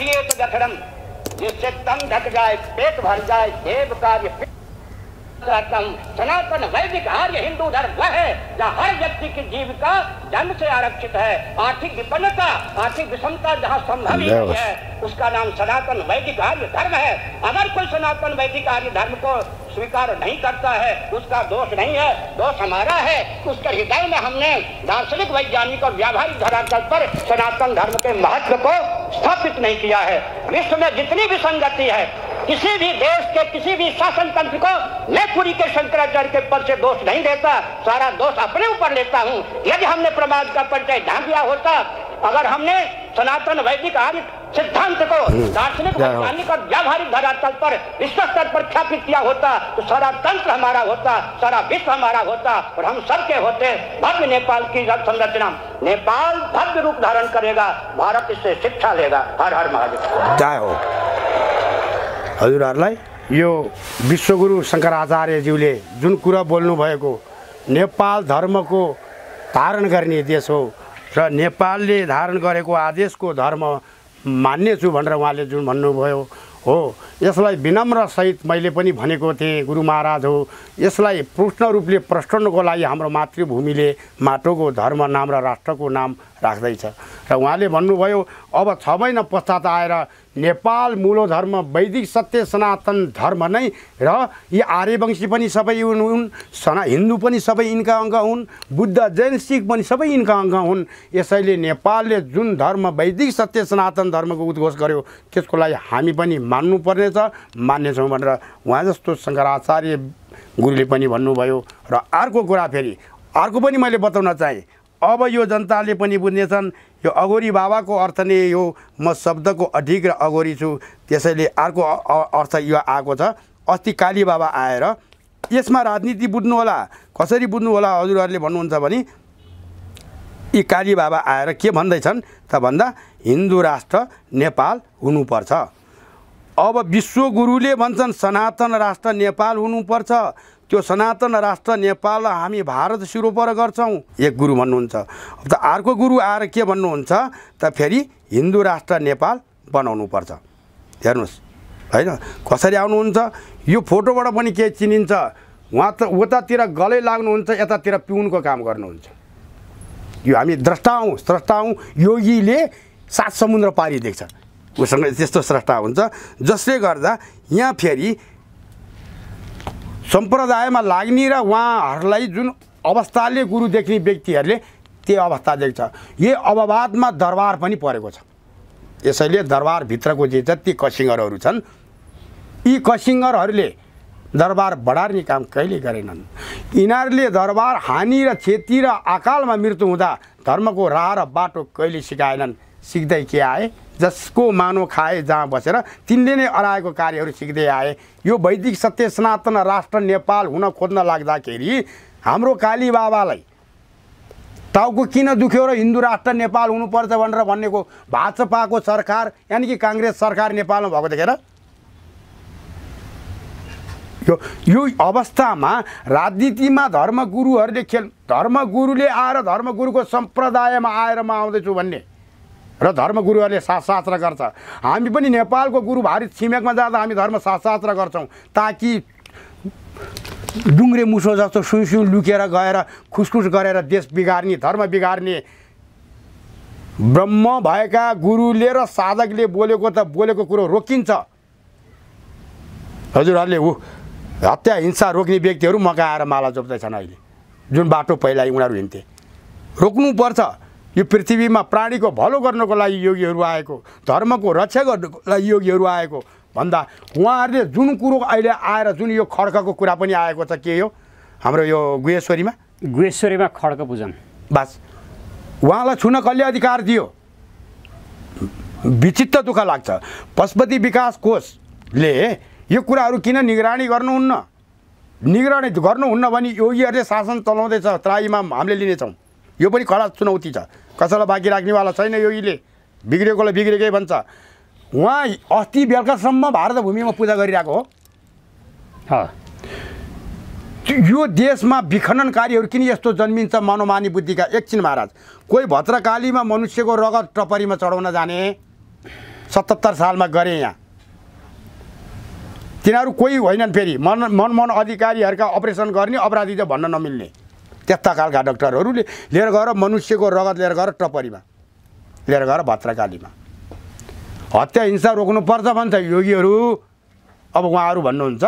जिससे तन ढक जाए पेट भर जाए देव कार्य सनातन सनातन वैदिक आर्य हिंदू धर्म वह है जहाँ हर व्यक्ति की जीविका जन्म से आरक्षित है आर्थिक विपन्नता आर्थिक विषमता जहाँ संभव ही नहीं है उसका नाम सनातन वैदिक आर्य धर्म है अगर कोई सनातन वैदिक आर्य धर्म को स्वीकार नहीं करता है उसका दोष नहीं है दोष हमारा है उसके हृदय में हमने दार्शनिक वैज्ञानिक और व्यावहारिक धरातल पर सनातन धर्म के महत्व को स्थापित नहीं किया है विश्व में जितनी भी संगति है किसी भी देश के किसी भी शासन तंत्र को मैं पूरी के शंकराचार्य के पद से दोष नहीं देता सारा दोष अपने ऊपर लेता हूँ यदि हमने प्रमाद का परिचय ढांक लिया होता अगर हमने सनातन वैदिक आर्य सिद्धांत को हम्म। दार्शनिक वैज्ञानिक और व्यावहारिक धरातल पर विश्व स्तर पर ख्यापित किया होता तो सारा तंत्र हमारा होता सारा विश्व हमारा होता और हम सबके होते भव्य नेपाल की संरचना नेपाल भव्य रूप धारण करेगा भारत इससे शिक्षा लेगा हर हर महादेव हजुरहरूलाई यो विश्वगुरु शङ्कराचार्यज्यूले जुन कुरा बोल्नुभएको नेपाल धर्मको धारण गर्ने देश हो र नेपालले धारण गरेको आदेशको धर्म मान्नेछु भनेर उहाँले जुन भन्नुभयो हो यसलाई विनम्रसहित मैले पनि भनेको थिएँ गुरु महाराज हो यसलाई पूर्ण रूपले प्रष्टको लागि हाम्रो मातृभूमिले माटोको धर्म नाम र राष्ट्रको नाम राख्दैछ र उहाँले भन्नुभयो अब छ महिना पश्चात आएर नेपाल मूलो धर्म वैदिक सत्य सनातन धर्म नै र यी आर्यवंशी पनि सबै हुन् हुन् सना हिन्दू पनि सबै यिनका अङ्ग हुन् बुद्ध जैन सिख पनि सबै यिनका अङ्ग हुन् यसैले नेपालले जुन धर्म वैदिक सत्य सनातन धर्मको उद्घोष गर्यो त्यसको लागि हामी पनि मान्नुपर्नेछ मान्नेछौँ भनेर उहाँ जस्तो शङ्कराचार्य गुरुले पनि भन्नुभयो र अर्को कुरा फेरि अर्को पनि मैले बताउन चाहेँ अब यो जनताले पनि बुझ्नेछन् यो अघोरी बाबाको अर्थ नै यो म शब्दको अधिक र अघोरी छु त्यसैले अर्को अर्थ यो आएको छ अस्ति काली बाबा आएर यसमा राजनीति बुझ्नु होला कसरी बुझ्नु होला हजुरहरूले भन्नुहुन्छ भने यी काली बाबा आएर के भन्दैछन् त भन्दा हिन्दू राष्ट्र नेपाल हुनुपर्छ अब विश्वगुरुले भन्छन् सनातन राष्ट्र नेपाल हुनुपर्छ त्यो सनातन राष्ट्र नेपाल हामी भारत सिरोपर गर्छौँ एक गुरु भन्नुहुन्छ अब त अर्को गुरु आएर के भन्नुहुन्छ त फेरि हिन्दू राष्ट्र नेपाल बनाउनु पर्छ हेर्नुहोस् होइन कसरी आउनुहुन्छ यो फोटोबाट पनि के चिनिन्छ उहाँ त उतातिर गलै लाग्नुहुन्छ यतातिर पिउनको काम गर्नुहुन्छ यो हामी स्रष्टा हौँ योगीले सात समुद्र पारिदिएको देख्छ उसँग त्यस्तो स्रष्टा हुन्छ जसले गर्दा यहाँ फेरि सम्प्रदायमा लाग्ने र उहाँहरूलाई जुन अवस्थाले गुरु देख्ने व्यक्तिहरूले त्यो अवस्था देख्छ यो अववादमा दरबार पनि परेको छ यसैले दरबारभित्रको जे जति कसिङ्गरहरू छन् यी कसिङ्गरहरूले दरबार बढार्ने काम कहिले गरेनन् यिनीहरूले दरबार हानि र क्षति र अकालमा मृत्यु हुँदा धर्मको राह र बाटो कहिले सिकाएनन् सिक्दै के आए जसको मानो खाए जहाँ बसेर तिनले नै अराएको कार्यहरू सिक्दै आए यो वैदिक सत्य सनातन राष्ट्र नेपाल हुन खोज्न लाग्दाखेरि हाम्रो काली बाबालाई टाउको किन दुख्यो र हिन्दू राष्ट्र नेपाल हुनुपर्छ भनेर भन्नेको भाजपाको सरकार यानि कि काङ्ग्रेस सरकार नेपालमा भएको देखेर यो यो अवस्थामा राजनीतिमा धर्मगुरुहरूले खेल धर्मगुरुले आएर धर्मगुरुको सम्प्रदायमा आएर म आउँदैछु भन्ने र धर्म धर्मगुरुहरूले र गर्छ हामी पनि नेपालको गुरु भारत छिमेकमा जाँदा हामी धर्म र गर्छौँ ताकि डुङ्ग्रे मुसो जस्तो सुसु लुकेर गएर खुसखुस गरेर देश बिगार्ने धर्म बिगार्ने ब्रह्म भएका गुरुले र साधकले बोलेको त बोलेको कुरो रोकिन्छ हजुरहरूले ऊ हत्या हिंसा रोक्ने व्यक्तिहरू मगाएर माला जोप्दैछन् अहिले जुन बाटो पहिला उनीहरू हिँड्थे रोक्नुपर्छ यो पृथ्वीमा प्राणीको भलो गर्नको लागि योगीहरू आएको धर्मको रक्षा गर्नको लागि योगीहरू आएको भन्दा उहाँहरूले जुन कुरो अहिले आएर जुन यो खड्काको कुरा पनि आएको छ के हो हाम्रो यो गुहेश्वरीमा गुहेश्वरीमा खड्क पूजन बास उहाँलाई छुन कसले अधिकार दियो विचित्र दुःख लाग्छ पशुपति विकास कोषले यो कुराहरू किन निगरानी गर्नुहुन्न निगरानी गर्नुहुन्न भने योगीहरूले शासन चलाउँदैछ त्राईमा हामीले लिनेछौँ यो पनि कडा चुनौती छ कसैलाई बाँकी राख्नेवाला छैन यो बिग्रेकोलाई बिग्रेकै भन्छ उहाँ अस्ति बेलुकासम्म भारत भूमिमा पूजा गरिरहेको हो यो देशमा विखननकारीहरू किन यस्तो जन्मिन्छ मनोमानी बुद्धिका एकछिन महाराज कोही भद्रकालीमा मनुष्यको रगत टपरीमा चढाउन जाने सतहत्तर सालमा गरे यहाँ तिनीहरू कोही होइनन् फेरि मन मनमोहन अधिकारीहरूका अपरेसन गर्ने अपराधी चाहिँ भन्न नमिल्ने त्यस्ता खालका डक्टरहरूले लिएर गएर मनुष्यको रगत लिएर गएर टपरीमा लिएर गएर भत्रकालीमा हत्या हिंसा रोक्नुपर्छ भन्छ योगीहरू अब उहाँहरू भन्नुहुन्छ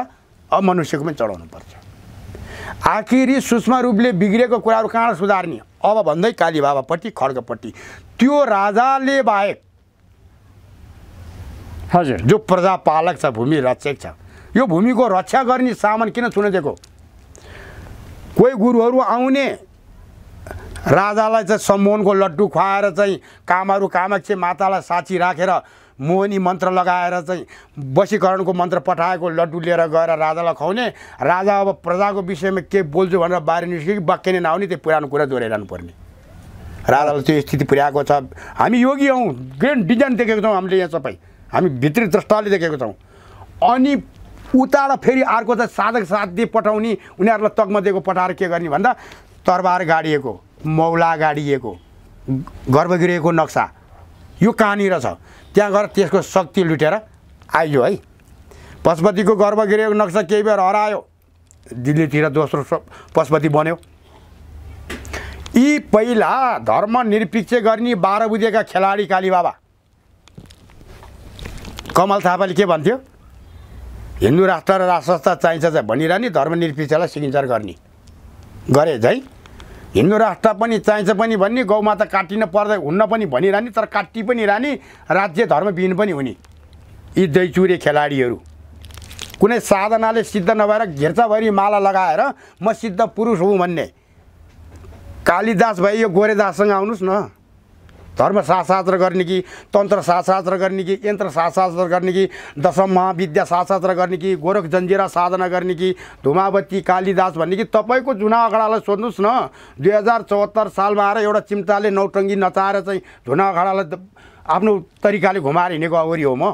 अब मनुष्यको पनि चढाउनु पर्छ आखिरी सूक्ष्म रूपले बिग्रेको कुराहरू कहाँ सुधार्ने अब भन्दै काली बाबापट्टि खड्गपट्टि त्यो राजाले बाहेक हजुर जो प्रजापालक छ भूमि रक्षक छ यो भूमिको रक्षा गर्ने सामान किन चुनिदिएको कोही गुरुहरू आउने राजालाई चाहिँ सम्मोहनको लड्डु खुवाएर चाहिँ कामहरू कामाक्षी मातालाई साची राखेर रा, मोहनी मन्त्र लगाएर चाहिँ वशीकरणको मन्त्र पठाएको लड्डु लिएर गएर राजालाई खुवाउने राजा अब प्रजाको विषयमा के बोल्छु भनेर बाहिर निस्क्यो कि वाक्य नै नआउने त्यो पुरानो कुरा दोहोऱ्याइरहनु पर्ने राजालाई त्यो स्थिति पुर्याएको छ हामी योगी हौँ ग्रेन्ड डिजाइन देखेको छौँ हामीले यहाँ सबै हामी भित्री द्रष्टाले देखेको छौँ अनि उता र फेरि अर्को त साधक साध्य पठाउने उनीहरूलाई तगमा दिएको पठाएर के गर्ने भन्दा तरबार गाडिएको मौला गाडिएको गर्भगृहको नक्सा यो कहाँनिर छ त्यहाँ गएर त्यसको शक्ति लुटेर आइयो है पशुपतिको गर्भगृहको नक्सा केही बेर हरायो दिल्लीतिर दोस्रो पशुपति बन्यो यी पहिला धर्म निरपेक्ष गर्ने बाह्र बुझेका खेलाडी कालीबाबा कमल थापाले के भन्थ्यो हिन्दू राष्ट्र र राष्ट्र संस्था चाहिन्छ चाहिँ भनिरहने धर्मनिरपेक्षलाई सिग्नेचर गर्ने गरे झै हिन्दू राष्ट्र पनि चाहिन्छ पनि भन्ने त काटिन पर्दै हुन्न पनि भनिरहने तर काटि पनि रहने राज्य धर्मविहीन पनि हुने यी दैचुरे खेलाडीहरू कुनै साधनाले सिद्ध नभएर घेर्चाभरि माला लगाएर म सिद्ध पुरुष हुँ भन्ने कालिदास भाइ यो गोरेदाससँग आउनुहोस् न धर्मशास्त्र गर्ने कि तन्त्र शास्त्र गर्ने कि यन्त्र शास्त्र गर्ने कि दशम महाविद्या शास्त्र गर्ने कि गोरख जन्जिरा साधना गर्ने कि धुमावती कालिदास भन्ने कि तपाईँको जुना अखाडालाई सोध्नुहोस् न दुई हजार चौहत्तर सालमा आएर एउटा चिम्टाले नौटङ्गी नचाएर चाहिँ धुना अखाडालाई आफ्नो तरिकाले घुमाएर हिँडेको अवरी हो म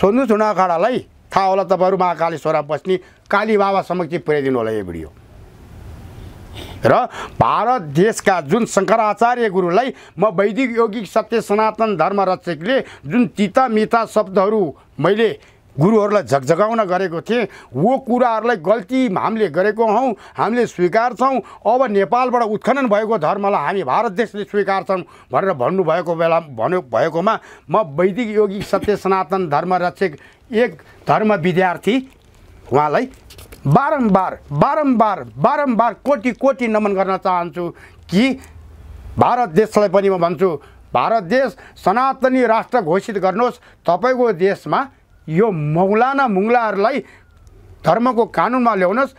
सोध्नुहोस् धुना अखाडालाई थाहा होला तपाईँहरू महाकाली बस्ने काली बाबा समक्ष पुर्याइदिनु होला यो भिडियो र भारत देशका जुन शङ्कराचार्य गुरुलाई म वैदिक यौगिक सत्य सनातन धर्म रक्षकले जुन तिता मिता शब्दहरू मैले गुरुहरूलाई झकझगाउन गरेको थिएँ वो कुराहरूलाई गल्ती हामीले गरेको हौँ हामीले स्वीकार्छौँ अब नेपालबाट उत्खनन भएको धर्मलाई हामी भारत देशले स्वीकार्छौँ भनेर भन्नुभएको बेला भन्नु भएकोमा म वैदिक योगिक सत्य सनातन धर्म रक्षक एक धर्म विद्यार्थी उहाँलाई बारम्बार बारम्बार बारम्बार कोटि कोटि नमन गर्न चाहन्छु कि भारत देशलाई पनि म भन्छु भारत देश सनातनी राष्ट्र घोषित गर्नुहोस् तपाईँको देशमा यो मौलाना मुङ्लाहरूलाई धर्मको कानुनमा ल्याउनुहोस्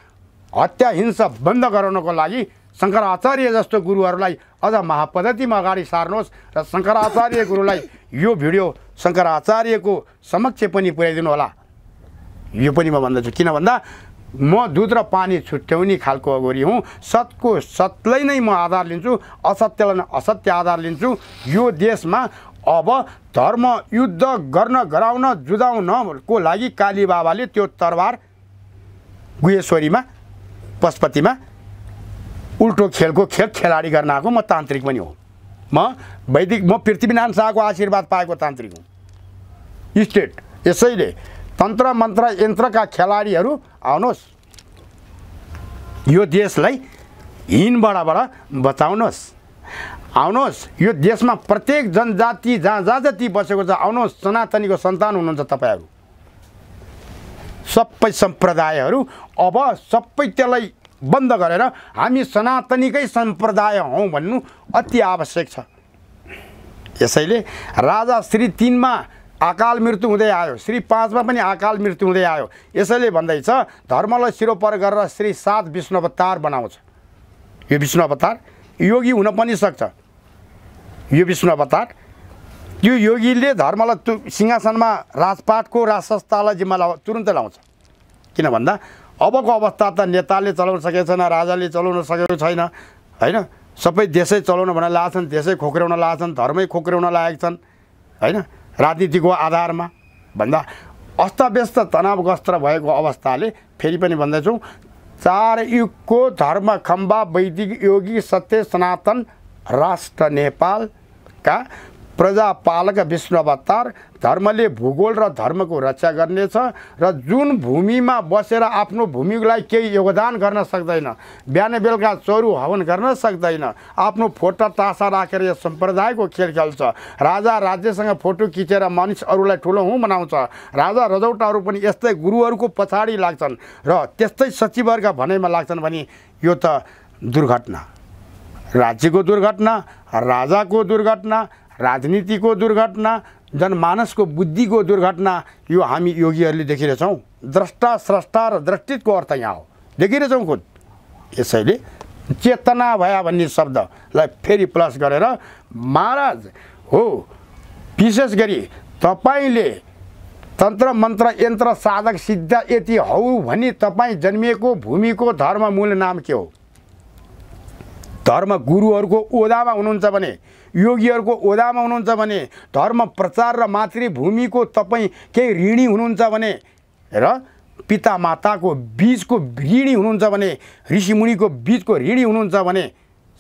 हत्या हिंसा बन्द गराउनको लागि शङ्कराचार्य जस्तो गुरुहरूलाई अझ महापद्धतिमा अगाडि सार्नुहोस् र शङ्कराचार्य गुरुलाई यो भिडियो शङ्कराचार्यको समक्ष पनि पुर्याइदिनु होला यो पनि म भन्दछु किन भन्दा म दुध र पानी छुट्याउने खालको अगोरी हुँ सतको सतलाई नै म आधार लिन्छु असत्यलाई नै असत्य आधार लिन्छु यो देशमा अब धर्म युद्ध गर्न गराउन जुदाउनको लागि काली बाबाले त्यो तरवार गुहेश्वरीमा पशुपतिमा उल्टो खेलको खेल खेलाडी गर्न आएको म तान्त्रिक पनि हो म वैदिक म पृथ्वीनारायण शाहको आशीर्वाद पाएको तान्त्रिक हुँ स्टेट यसैले तन्त्र मन्त्र यन्त्रका खेलाडीहरू आउनुहोस् यो देशलाई हिनबाटबाट बचाउनुहोस् आउनुहोस् यो देशमा प्रत्येक जनजाति जहाँ जहाँ जति बसेको छ आउनुहोस् सनातनीको सन्तान हुनुहुन्छ तपाईँहरू सबै सम्प्रदायहरू अब सबै त्यसलाई बन्द गरेर हामी सनातनीकै सम्प्रदाय हौँ भन्नु अति आवश्यक छ यसैले राजा श्री तिनमा अकाल मृत्यु हुँदै आयो श्री पाँचमा पनि अकाल मृत्यु हुँदै आयो यसैले भन्दैछ धर्मलाई सिरोपर गरेर श्री सात विष्णु अवतार बनाउँछ यो विष्णु अवतार योगी हुन पनि सक्छ यो विष्णु अवतार त्यो योगीले धर्मलाई तु सिंहासनमा राजपाटको राजसंस्थालाई जिम्मा ला तुरुन्तै लाउँछ किन भन्दा अबको अवस्था त नेताले चलाउन सकेको छैन राजाले चलाउन सकेको छैन होइन सबै देशै चलाउन भनेर लाछन् देशै खोक्राउन लाछन् धर्मै खोक्राउन लागेका छन् होइन राजनीतिको आधारमा भन्दा अस्तव्यस्त तनावग्रस्त भएको अवस्थाले फेरि पनि भन्दैछौँ चार युगको धर्म खम्बा वैदिक योगी सत्य सनातन राष्ट्र नेपालका प्रजापालक अवतार धर्मले भूगोल र धर्मको रक्षा गर्नेछ र जुन भूमिमा बसेर आफ्नो भूमिलाई केही योगदान गर्न सक्दैन बिहान बेलुका चोरु हवन गर्न सक्दैन आफ्नो फोटो तासा राखेर यो सम्प्रदायको खेल खेल्छ राजा राज्यसँग फोटो खिचेर मानिसहरूलाई अरूलाई ठुलो हुँ मनाउँछ राजा रजौटाहरू पनि यस्तै गुरुहरूको पछाडि लाग्छन् र त्यस्तै सचिवहरूका भनाइमा लाग्छन् भने यो त दुर्घटना राज्यको दुर्घटना राजाको दुर्घटना राजनीतिको दुर्घटना जनमानसको बुद्धिको दुर्घटना यो हामी योगीहरूले देखिरहेछौँ द्रष्टा स्रष्टा र द्रष्टितको अर्थ यहाँ हो देखिरहेछौँ खुद यसैले चेतना भया भन्ने शब्दलाई फेरि प्लस गरेर महाराज हो विशेष गरी तपाईँले तन्त्र मन्त्र यन्त्र साधक सिद्ध यति हौ भनी तपाईँ जन्मिएको भूमिको धर्म मूल नाम के हो धर्म गुरुहरूको ओदामा हुनुहुन्छ भने योगीहरूको ओदामा हुनुहुन्छ भने धर्म प्रचार र मातृभूमिको तपाईँ केही ऋणी हुनुहुन्छ भने र पिता माताको बिचको ऋणी हुनुहुन्छ भने ऋषिमुनिको बिचको ऋणी हुनुहुन्छ भने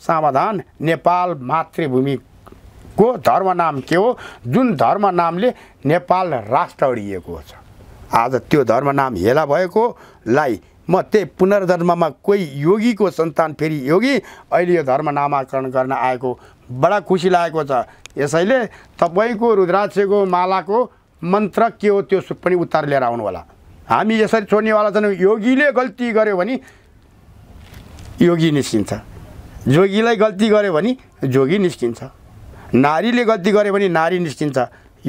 समाधान नेपाल मातृभूमिको धर्म नाम के हो जुन धर्म नामले नेपाल राष्ट्र अडिएको छ आज त्यो धर्म नाम हेला भएकोलाई म त्यही पुनर्जन्ममा कोही योगीको सन्तान फेरि योगी अहिले यो धर्म नामाकरण गर्न आएको बडा खुसी लागेको छ यसैले तपाईँको रुद्राक्षको मालाको मन्त्र के हो त्यो पनि उत्तर लिएर आउनु होला हामी यसरी छोड्नेवाला छैनौँ योगीले गल्ती गर्यो भने योगी निस्किन्छ जोगीलाई गल्ती गर्यो भने जोगी निस्किन्छ नारीले गल्ती गर्यो भने नारी निस्किन्छ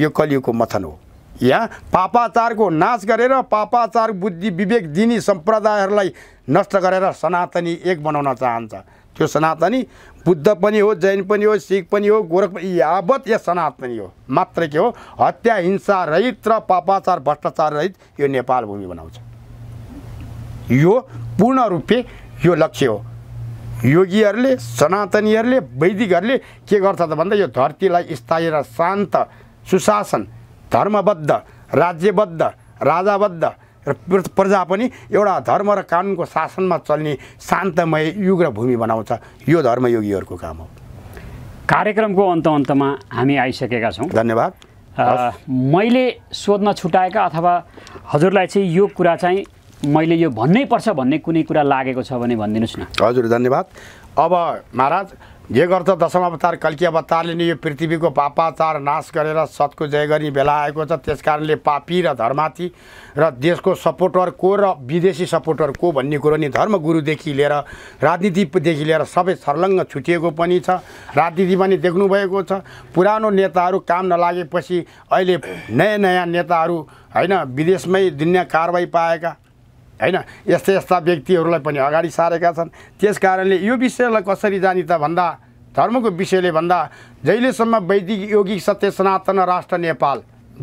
यो कलियुगको मथन हो या पापाचारको नाश गरेर पापाचार बुद्धि विवेक दिने सम्प्रदायहरूलाई नष्ट गरेर सनातनी एक बनाउन चाहन्छ त्यो सनातनी बुद्ध पनि हो जैन पनि हो सिख पनि हो गोरख पनि यावत या सनातनी हो मात्र के हो हत्या हिंसा रहित र पापाचार भ्रष्टाचार रहित यो नेपाल भूमि बनाउँछ यो पूर्ण रूपले यो लक्ष्य हो योगीहरूले सनातनीहरूले वैदिकहरूले के गर्छ त भन्दा यो धरतीलाई स्थायी र शान्त सुशासन धर्मबद्ध राज्यबद्ध राजाबद्ध र प्रजा पनि एउटा धर्म र कानुनको शासनमा चल्ने शान्तमय युग र भूमि बनाउँछ यो धर्मयोगीहरूको काम हो कार्यक्रमको अन्त अन्तमा हामी आइसकेका छौँ धन्यवाद मैले सोध्न छुट्याएका अथवा हजुरलाई चाहिँ यो कुरा चाहिँ मैले यो भन्नै पर्छ भन्ने कुनै कुरा लागेको छ भने भनिदिनुहोस् न हजुर धन्यवाद अब महाराज जे गर्छ दशम अवतार कल्की अवतारले नै यो पृथ्वीको पापाचार नाश गरेर सतको जय गर्ने बेला आएको छ त्यस कारणले पापी र धर्माथि र देशको सपोर्टर को र विदेशी सपोर्टर को भन्ने कुरो नि धर्मगुरुदेखि लिएर राजनीतिदेखि लिएर सबै सर्लङ्ग छुटिएको पनि छ राजनीति पनि देख्नुभएको छ पुरानो नेताहरू काम नलागेपछि अहिले नयाँ नयाँ नेताहरू होइन विदेशमै दुनियाँ कारवाही पाएका होइन यस्ता यस्ता व्यक्तिहरूलाई पनि अगाडि सारेका छन् त्यस कारणले यो विषयलाई कसरी जाने त भन्दा धर्मको विषयले भन्दा जहिलेसम्म वैदिक योगिक सत्य सनातन राष्ट्र नेपाल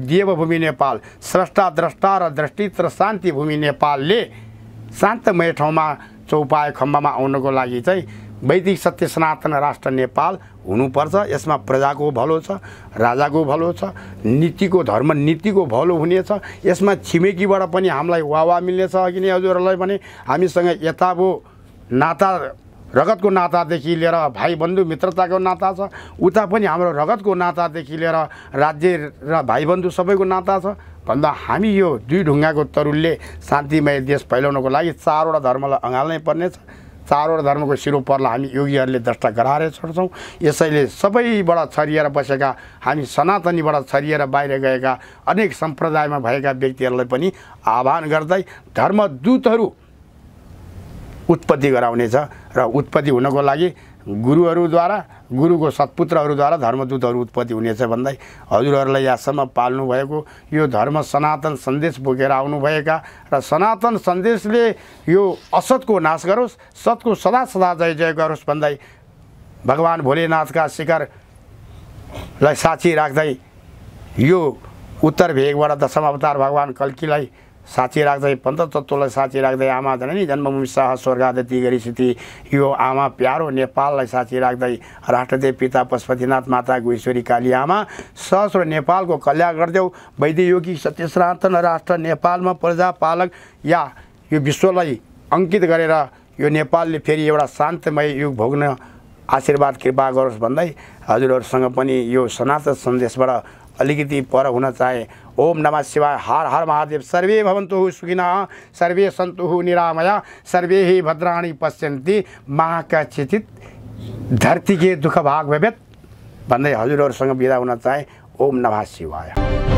देवभूमि नेपाल स्रष्टा द्रष्टा र दृष्टित्र शान्ति भूमि नेपालले शान्तमय ठाउँमा चौपाय खम्बामा आउनको लागि चाहिँ वैदिक सत्य सनातन राष्ट्र नेपाल हुनुपर्छ यसमा प्रजाको भलो छ राजाको भलो छ नीतिको धर्म नीतिको भलो हुनेछ यसमा छिमेकीबाट पनि हामीलाई वा मिल्नेछ अघि नै हजुरहरूलाई भने हामीसँग यताबो नाता रगतको नातादेखि लिएर भाइ बन्धु मित्रताको नाता छ उता पनि हाम्रो रगतको नातादेखि लिएर राज्य र भाइ बन्धु सबैको नाता छ भन्दा हामी यो दुई ढुङ्गाको तरुलले शान्तिमय देश फैलाउनको लागि चारवटा धर्मलाई अँगाल्नै पर्नेछ चारवटा धर्मको सिरो हामी योगीहरूले दस्ता गराएर छोड्छौँ यसैले सबैबाट छरिएर बसेका हामी सनातनीबाट छरिएर बाहिर गएका अनेक सम्प्रदायमा भएका व्यक्तिहरूलाई पनि आह्वान गर्दै धर्मदूतहरू उत्पत्ति गराउनेछ र उत्पत्ति हुनको लागि गुरुहरूद्वारा गुरुको सत्पुत्रहरूद्वारा धर्मदूतहरू उत्पत्ति हुनेछ भन्दै हजुरहरूलाई यहाँसम्म पाल्नुभएको यो धर्म सनातन सन्देश बोकेर आउनुभएका र सनातन सन्देशले यो असतको नाश गरोस् सतको सदा सदा जय जय गरोस् भन्दै भगवान् भोलेनाथका शिखरलाई साक्षी राख्दै यो उत्तर भेगबाट दशम अवतार भगवान् कल्कीलाई साँची राख्दै पञ्चतत्त्वलाई साँची राख्दै आमा झन् जन्मभूमि शाह स्वर्गादति गरी सिती यो आमा प्यारो नेपाललाई साँची राख्दै राष्ट्रदेव पिता पशुपतिनाथ माता गुहेश्वरी काली आमा सहस्र नेपालको कल्याण गरिदेऊ सत्य सनातन राष्ट्र नेपालमा प्रजापालक या यो विश्वलाई अङ्कित गरेर यो नेपालले फेरि एउटा शान्तमय युग भोग्न आशीर्वाद कृपा गरोस् भन्दै हजुरहरूसँग पनि यो सनातन सन्देशबाट अलिकति पर हुन चाहे ओम नमः शिवाय हर हर महादेव सर्वे भवन्तु सुखिना सर्वे सन्तु निरामया सर्वे ही भद्राणी पश्यन्ति माँ कचित धरती के दुःख भाग भन्दै हजुरहरूसँग बिदा हुन चाहे ओम नमः शिवाय